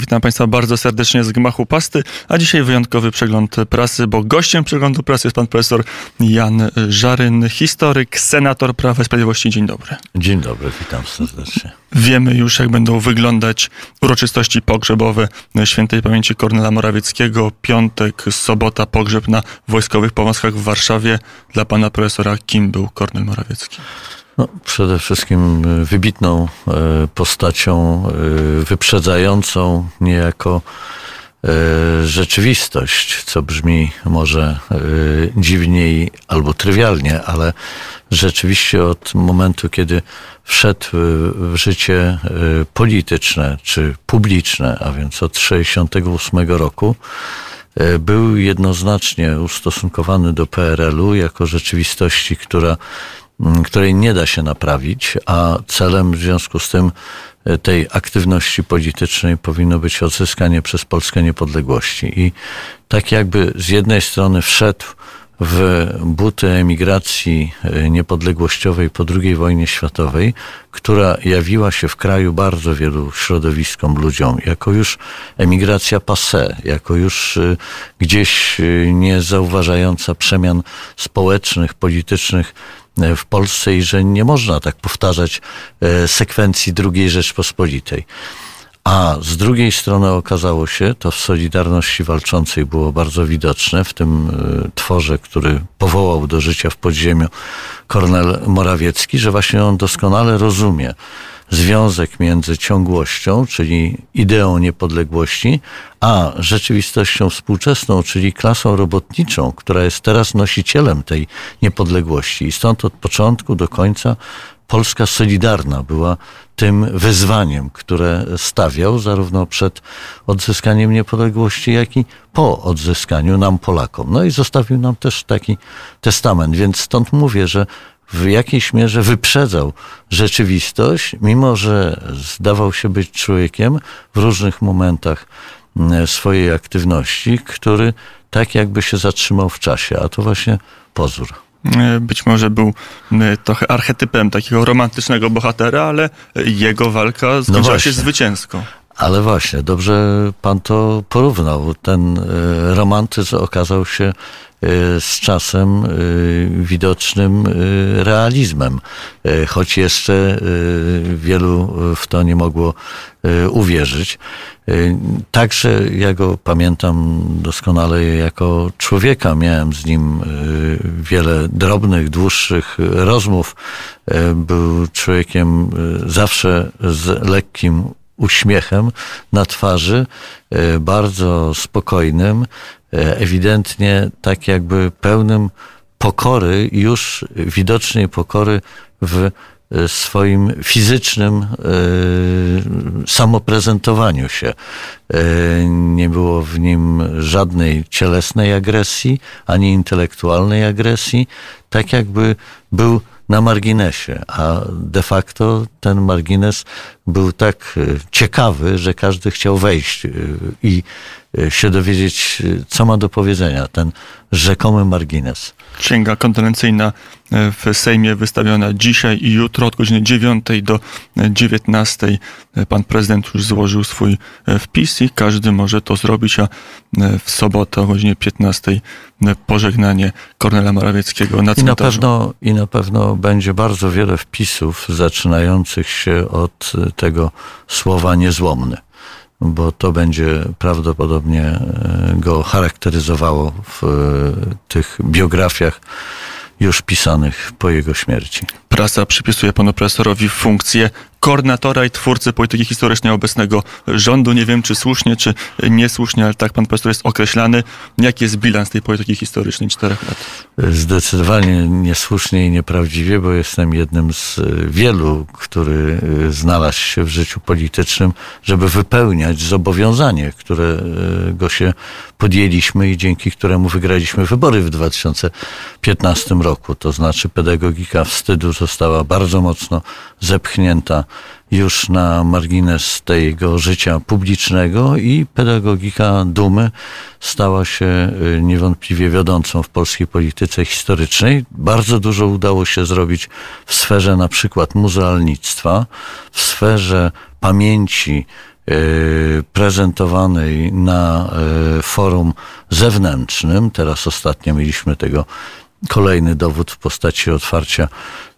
Witam Państwa bardzo serdecznie z Gmachu Pasty, a dzisiaj wyjątkowy przegląd prasy, bo gościem przeglądu prasy jest pan profesor Jan Żaryn, historyk, senator Prawa i Sprawiedliwości. Dzień dobry. Dzień dobry, witam serdecznie. Wiemy już, jak będą wyglądać uroczystości pogrzebowe świętej pamięci Kornela Morawieckiego. Piątek, sobota, pogrzeb na Wojskowych Powązkach w Warszawie. Dla pana profesora, kim był Kornel Morawiecki? No, przede wszystkim e, wybitną e, postacią e, wyprzedzającą niejako rzeczywistość, co brzmi może dziwniej albo trywialnie, ale rzeczywiście od momentu, kiedy wszedł w życie polityczne czy publiczne, a więc od 1968 roku, był jednoznacznie ustosunkowany do PRL-u jako rzeczywistości, która której nie da się naprawić, a celem w związku z tym e, tej aktywności politycznej powinno być odzyskanie przez Polskę niepodległości. I tak jakby z jednej strony wszedł w buty emigracji e, niepodległościowej po II wojnie światowej, która jawiła się w kraju bardzo wielu środowiskom, ludziom, jako już emigracja passé, jako już e, gdzieś niezauważająca przemian społecznych, politycznych w Polsce i że nie można tak powtarzać e, sekwencji II Rzeczpospolitej. A z drugiej strony okazało się, to w Solidarności Walczącej było bardzo widoczne, w tym e, tworze, który powołał do życia w podziemiu Kornel Morawiecki, że właśnie on doskonale rozumie, związek między ciągłością, czyli ideą niepodległości, a rzeczywistością współczesną, czyli klasą robotniczą, która jest teraz nosicielem tej niepodległości. I stąd od początku do końca Polska Solidarna była tym wyzwaniem, które stawiał zarówno przed odzyskaniem niepodległości, jak i po odzyskaniu nam Polakom. No i zostawił nam też taki testament, więc stąd mówię, że w jakiejś mierze wyprzedzał rzeczywistość, mimo że zdawał się być człowiekiem w różnych momentach mm, swojej aktywności, który tak jakby się zatrzymał w czasie, a to właśnie pozór. E, być może był trochę archetypem takiego romantycznego bohatera, ale jego walka skończyła no się zwycięsko. Ale właśnie, dobrze pan to porównał. Ten e, romantyzm okazał się e, z czasem e, widocznym realizmem, choć jeszcze wielu w to nie mogło uwierzyć. Także ja go pamiętam doskonale jako człowieka. Miałem z nim wiele drobnych, dłuższych rozmów. Był człowiekiem zawsze z lekkim uśmiechem na twarzy, e, bardzo spokojnym, e, ewidentnie tak jakby pełnym pokory, już widocznej pokory w e, swoim fizycznym samoprezentowaniu się. Nie było w nim żadnej cielesnej agresji, ani intelektualnej agresji, tak jakby był na marginesie, a de facto ten margines był tak e, ciekawy, że każdy chciał wejść e, i e, się dowiedzieć, co ma do powiedzenia ten rzekomy margines księga kondolencyjna e, w Sejmie wystawiona dzisiaj i jutro od godziny 9 do 19. E, e, pan prezydent już złożył swój wpis i każdy może to zrobić, a w sobotę o godzinie 15 pożegnanie Kornela Morawieckiego na cmentarzu. I na pewno, i na pewno będzie bardzo wiele wpisów zaczynających się od tego słowa niezłomny bo to będzie prawdopodobnie e, go charakteryzowało w e, tych biografiach już pisanych po jego śmierci. Prasa przypisuje panu profesorowi funkcję koordynatora i twórcy polityki historycznej obecnego rządu. Nie wiem, czy słusznie, czy niesłusznie, ale tak pan profesor jest określany. Jaki jest bilans tej polityki historycznej czterech lat? Zdecydowanie niesłusznie i nieprawdziwie, bo jestem jednym z e, wielu, który e, znalazł się w życiu politycznym, żeby wypełniać zobowiązanie, które e, go się podjęliśmy i dzięki któremu wygraliśmy wybory w 2015 roku. To znaczy pedagogika wstydu została bardzo mocno zepchnięta już na margines tego życia publicznego i pedagogika dumy stała się y, niewątpliwie wiodącą w polskiej polityce historycznej. Bardzo dużo udało się zrobić w sferze na przykład muzealnictwa, w sferze pamięci y, prezentowanej na y, forum zewnętrznym. Teraz ostatnio mieliśmy tego kolejny dowód w postaci otwarcia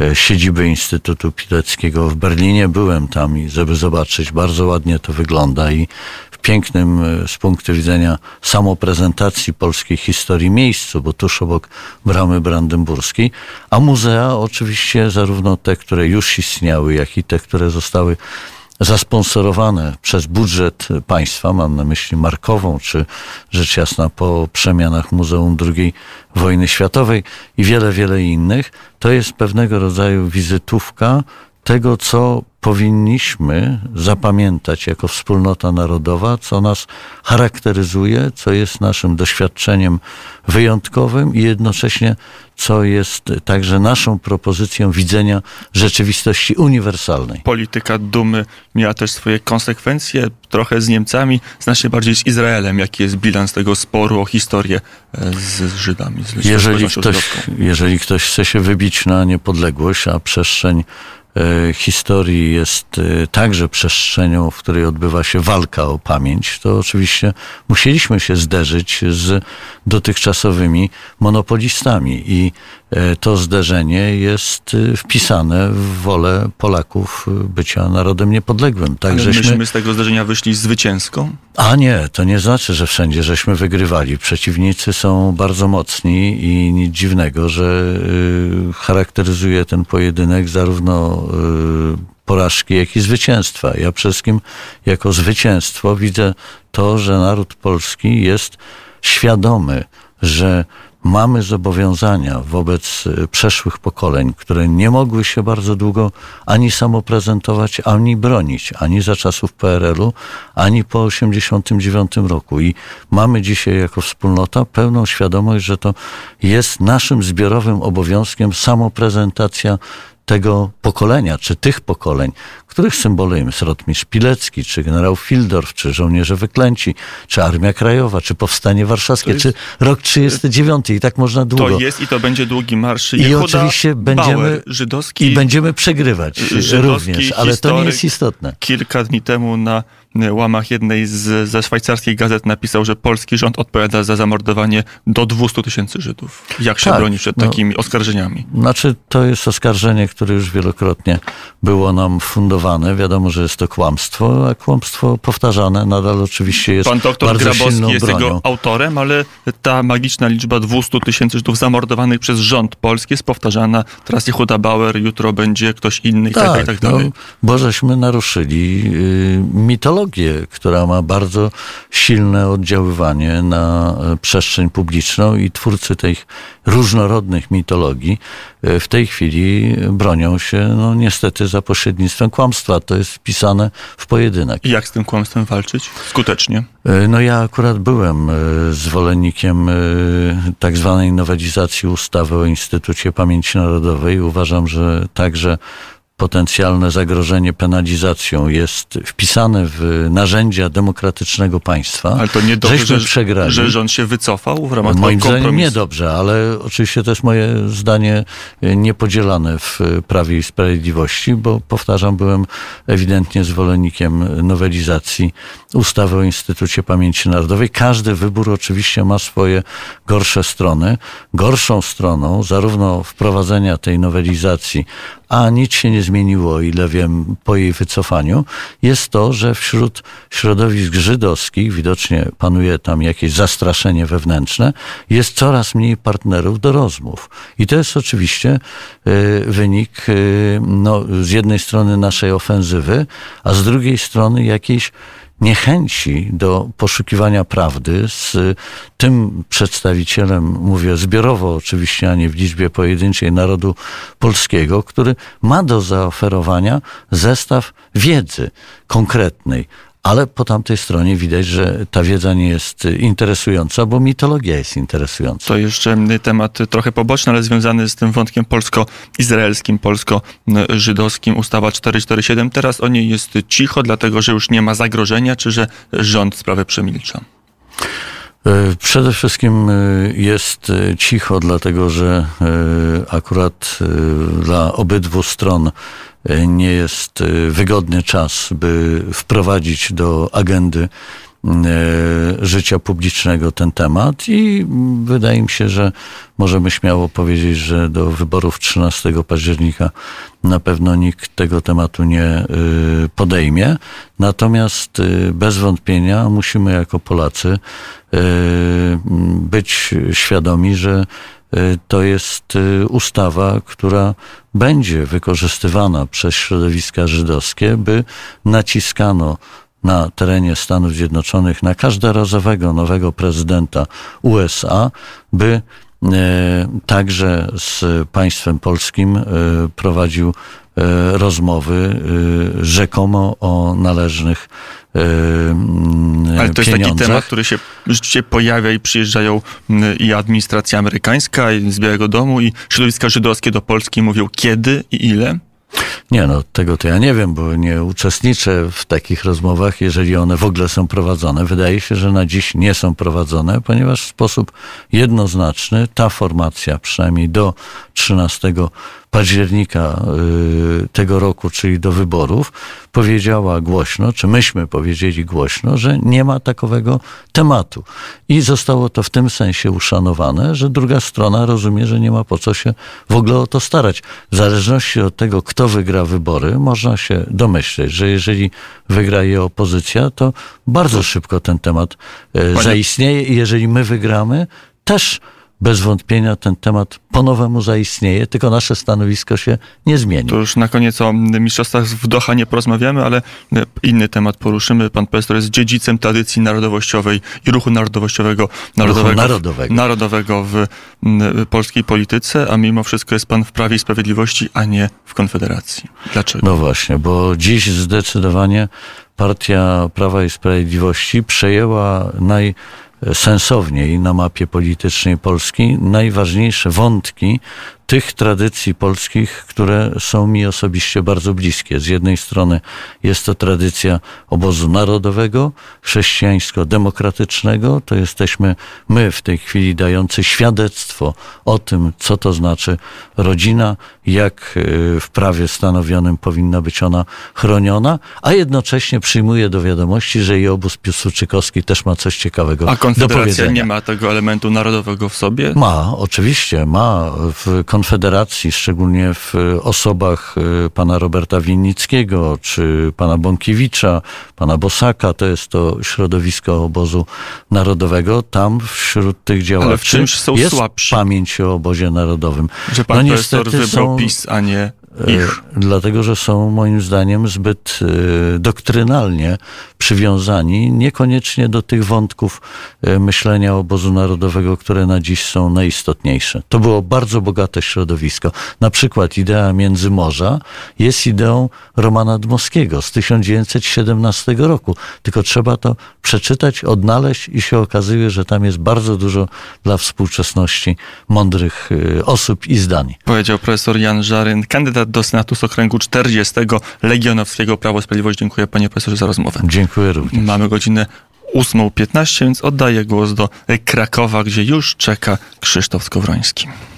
e, siedziby Instytutu Pileckiego w Berlinie. Byłem tam i żeby zobaczyć, bardzo ładnie to wygląda i w pięknym e, z punktu widzenia samoprezentacji polskiej historii miejscu, bo tuż obok Bramy Brandenburskiej, a muzea oczywiście zarówno te, które już istniały, jak i te, które zostały zasponsorowane przez budżet państwa, mam na myśli Markową, czy rzecz jasna po przemianach Muzeum II Wojny Światowej i wiele, wiele innych, to jest pewnego rodzaju wizytówka tego, co powinniśmy zapamiętać jako wspólnota narodowa, co nas charakteryzuje, co jest naszym doświadczeniem wyjątkowym i jednocześnie co jest także naszą propozycją widzenia rzeczywistości uniwersalnej. Polityka dumy miała też swoje konsekwencje, trochę z Niemcami, znacznie bardziej z Izraelem. Jaki jest bilans tego sporu o historię e, z Żydami? Z jeżeli, ktoś, jeżeli ktoś chce się wybić na niepodległość, a przestrzeń E, historii jest e, także przestrzenią, w której odbywa się walka o pamięć, to oczywiście musieliśmy się zderzyć z dotychczasowymi monopolistami i E, to zderzenie jest e, wpisane w wolę Polaków e, bycia narodem niepodległym. Tak, Ale żeśmy... myśmy z tego zderzenia wyszli zwycięsko? A nie, to nie znaczy, że wszędzie żeśmy wygrywali. Przeciwnicy są bardzo mocni i nic dziwnego, że charakteryzuje ten pojedynek zarówno porażki, jak i zwycięstwa. Ja przede wszystkim jako zwycięstwo widzę to, że naród polski jest świadomy, że mamy zobowiązania wobec y, przeszłych pokoleń, które nie mogły się bardzo długo ani samoprezentować, ani bronić, ani za czasów PRL-u, ani po 1989 roku. I mamy dzisiaj jako wspólnota pełną świadomość, że to jest naszym zbiorowym obowiązkiem samoprezentacja tego pokolenia, czy tych pokoleń, których symbolem jest Rotmistrz Pilecki, czy generał Fildorf, czy żołnierze wyklęci, czy Armia Krajowa, czy Powstanie Warszawskie, jest, czy rok 39 i tak można długo. To jest i to będzie długi marsz Jehoda, I oczywiście będziemy, Bauer, żydowski, i będziemy przegrywać również, ale to nie jest istotne. Kilka dni temu na łamach jednej z, ze szwajcarskich gazet napisał, że polski rząd odpowiada za zamordowanie do 200 tysięcy Żydów. Jak się tak, broni przed no, takimi oskarżeniami? Znaczy, to jest oskarżenie, które już wielokrotnie było nam fundowane. Wiadomo, że jest to kłamstwo, a kłamstwo powtarzane nadal oczywiście jest Pan doktor bardzo Grabowski jest bronią. jego autorem, ale ta magiczna liczba 200 tysięcy Żydów zamordowanych przez rząd polski jest powtarzana. Teraz Jehuda Bauer, jutro będzie ktoś inny i tak, tak, tak no, dalej. No, bo żeśmy naruszyli yy, mitologię która ma bardzo silne oddziaływanie na e, przestrzeń publiczną i twórcy tych różnorodnych mitologii e, w tej chwili bronią się no, niestety za pośrednictwem kłamstwa. To jest wpisane w pojedynek. I jak z tym kłamstwem walczyć skutecznie? E, no ja akurat byłem zwolennikiem tak zwanej nowelizacji ustawy o Instytucie Pamięci Narodowej. Uważam, że także potencjalne zagrożenie penalizacją jest wpisane w narzędzia demokratycznego państwa. Ale to niedobrze, że, że rząd się wycofał w ramach no, Moim zdaniem niedobrze, ale oczywiście to jest moje zdanie niepodzielane w Prawie i Sprawiedliwości, bo powtarzam, byłem ewidentnie zwolennikiem nowelizacji ustawy o Instytucie Pamięci Narodowej. Każdy wybór oczywiście ma swoje gorsze strony. Gorszą stroną zarówno wprowadzenia tej nowelizacji a nic się nie zmieniło, ile wiem, po jej wycofaniu, jest to, że wśród środowisk żydowskich, widocznie panuje tam jakieś zastraszenie wewnętrzne, jest coraz mniej partnerów do rozmów. I to jest oczywiście y, wynik y, no, z jednej strony naszej ofensywy, a z drugiej strony jakiejś niechęci do poszukiwania prawdy z y, tym przedstawicielem, mówię zbiorowo oczywiście, a nie w liczbie pojedynczej narodu polskiego, który ma do zaoferowania zestaw wiedzy konkretnej, ale po tamtej stronie widać, że ta wiedza nie jest y, interesująca, bo mitologia jest interesująca. To jeszcze y, temat trochę poboczny, ale związany z tym wątkiem polsko-izraelskim, polsko-żydowskim, ustawa 447. Teraz o niej jest cicho, dlatego że już nie ma zagrożenia, czy że rząd sprawę przemilcza. E, przede wszystkim e, jest e, cicho, dlatego że akurat dla obydwu stron nie jest wygodny czas, by wprowadzić do agendy życia publicznego ten temat i wydaje mi się, że możemy śmiało powiedzieć, że do wyborów 13 października na pewno nikt tego tematu nie podejmie. Natomiast y, bez wątpienia musimy jako Polacy y, być świadomi, że y, to jest ustawa, która będzie wykorzystywana przez środowiska żydowskie, by naciskano na terenie Stanów Zjednoczonych na każdorazowego nowego prezydenta USA, by e, także z państwem polskim e, prowadził E, rozmowy e, rzekomo o należnych e, mm, ale to jest pieniądzach. taki temat, który się rzeczywiście pojawia i przyjeżdżają i administracja amerykańska i z Białego Domu i środowiska żydowskie do Polski mówią kiedy i ile. Nie, no tego to ja nie wiem, bo nie uczestniczę w takich rozmowach, jeżeli one w ogóle są prowadzone. Wydaje się, że na dziś nie są prowadzone, ponieważ w sposób jednoznaczny ta formacja, przynajmniej do 13 października y, tego roku, czyli do wyborów, powiedziała głośno, czy myśmy powiedzieli głośno, że nie ma takowego tematu. I zostało to w tym sensie uszanowane, że druga strona rozumie, że nie ma po co się w ogóle o to starać. W zależności od tego, kto kto wygra wybory, można się domyśleć, że jeżeli wygra je opozycja, to bardzo szybko ten temat e, Panie... zaistnieje i jeżeli my wygramy, też bez wątpienia ten temat po nowemu zaistnieje, tylko nasze stanowisko się nie zmieni. To już na koniec o mistrzostwach w Doha nie porozmawiamy, ale e, inny temat poruszymy. Pan profesor jest dziedzicem tradycji narodowościowej i ruchu narodowościowego, narodowego, ruchu narodowego. narodowego w e, polskiej polityce, a mimo wszystko jest pan w Prawie i Sprawiedliwości, a nie w Konfederacji. Dlaczego? No właśnie, bo dziś zdecydowanie partia Prawa i Sprawiedliwości przejęła naj sensowniej na mapie politycznej Polski najważniejsze wątki, tych tradycji polskich, które są mi osobiście bardzo bliskie. Z jednej strony jest to tradycja obozu narodowego, chrześcijańsko-demokratycznego, to jesteśmy my w tej chwili dający świadectwo o tym, co to znaczy rodzina, jak e, w prawie stanowionym powinna być ona chroniona, a jednocześnie przyjmuje do wiadomości, że i obóz Piłsudczykowski też ma coś ciekawego A Konfederacja nie ma tego elementu narodowego w sobie? Ma, oczywiście, ma. W Konfederacji, szczególnie w y, osobach y, pana Roberta Winnickiego, czy pana Bąkiewicza, pana Bosaka, to jest to środowisko obozu narodowego, tam wśród tych działaczy Ale w czymś są jest słabsi. pamięć o obozie narodowym. Że pan no, niestety profesor wybrał są... PiS, a nie E, dlatego, że są moim zdaniem zbyt e, doktrynalnie przywiązani niekoniecznie do tych wątków e, myślenia obozu narodowego, które na dziś są najistotniejsze. To było bardzo bogate środowisko. Na przykład idea Międzymorza jest ideą Romana Dmowskiego z 1917 roku. Tylko trzeba to przeczytać, odnaleźć i się okazuje, że tam jest bardzo dużo dla współczesności mądrych osób i zdań. Powiedział profesor Jan Żaryn, kandydat kandydat do Senatu z okręgu 40 Legionowskiego Prawo i Sprawiedliwość. Dziękuję panie profesorze za rozmowę. Dziękuję również. Mamy godzinę 8.15, więc oddaję głos do Krakowa, gdzie już czeka Krzysztof Skowroński.